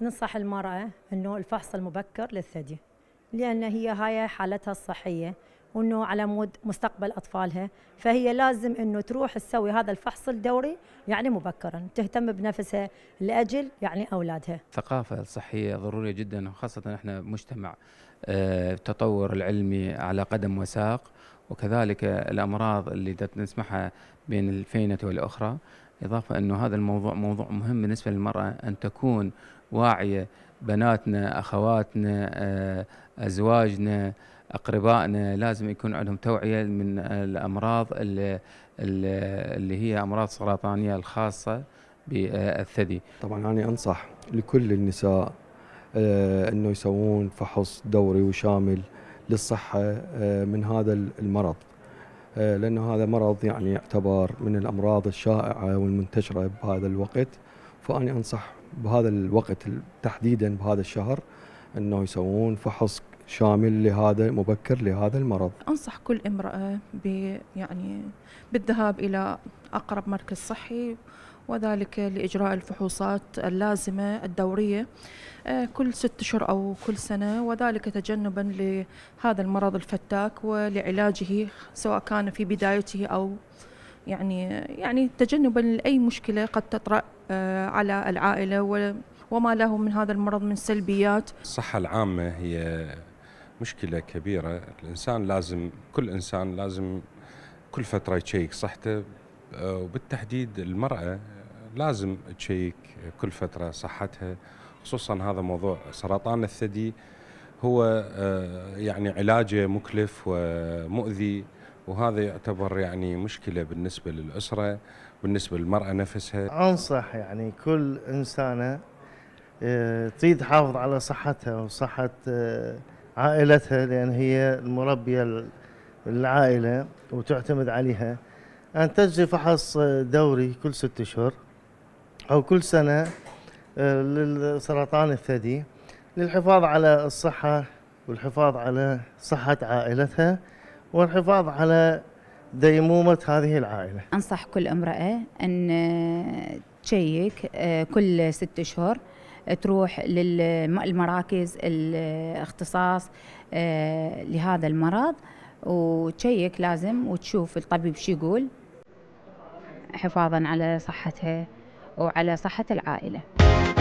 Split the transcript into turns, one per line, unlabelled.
ننصح المرأة أنه الفحص المبكر للثدي لأن هي هاي حالتها الصحية وأنه على مود مستقبل أطفالها فهي لازم أنه تروح تسوي هذا الفحص الدوري يعني مبكرا تهتم بنفسها لأجل يعني أولادها
الثقافة الصحية ضرورية جدا وخاصة إحنا مجتمع آه، التطور العلمي على قدم وساق وكذلك الأمراض اللي نسمعها بين الفينة والأخرى إضافة أنه هذا الموضوع موضوع مهم بالنسبة للمرأة أن تكون واعية بناتنا أخواتنا آه، أزواجنا أقربائنا لازم يكون عندهم توعية من الأمراض اللي, اللي هي أمراض سرطانية الخاصة بالثدي طبعا
أنا أنصح لكل النساء آه، أنه يسوون فحص دوري وشامل للصحة آه، من هذا المرض آه، لأنه هذا مرض يعني يعتبر من الأمراض الشائعة والمنتشرة بهذا الوقت فاني أنصح بهذا الوقت تحديدا بهذا الشهر أنه يسوون فحص شامل لهذا مبكر لهذا المرض
انصح كل امراه ب يعني بالذهاب الى اقرب مركز صحي وذلك لاجراء الفحوصات اللازمه الدوريه آه، كل ست اشهر او كل سنه وذلك تجنبا لهذا المرض الفتاك ولعلاجه سواء كان في بدايته او يعني يعني تجنبا لاي مشكله قد تطرا آه، على العائله وما له من هذا المرض من سلبيات
الصحه العامه هي مشكله كبيره الانسان لازم كل انسان لازم كل فتره يشيك صحته آه، وبالتحديد المراه لازم تشيك كل فتره صحتها خصوصا هذا موضوع سرطان الثدي هو آه، يعني علاجه مكلف ومؤذي وهذا يعتبر يعني مشكله بالنسبه للاسره بالنسبه للمراه نفسها
انصح يعني كل انسانه آه، تريد تحافظ على صحتها وصحه عائلتها لأن هي المربية للعائلة وتعتمد عليها أن تجري فحص دوري كل ست أشهر أو كل سنة آه، للسرطان الثدي للحفاظ على الصحة والحفاظ على صحة عائلتها والحفاظ على ديمومة هذه العائلة
أنصح كل امرأة أن تشيك آه، كل ست أشهر تروح للمراكز الاختصاص آه، لهذا المرض وتشيك لازم وتشوف الطبيب شو يقول حفاظا على صحتها وعلى صحة العائلة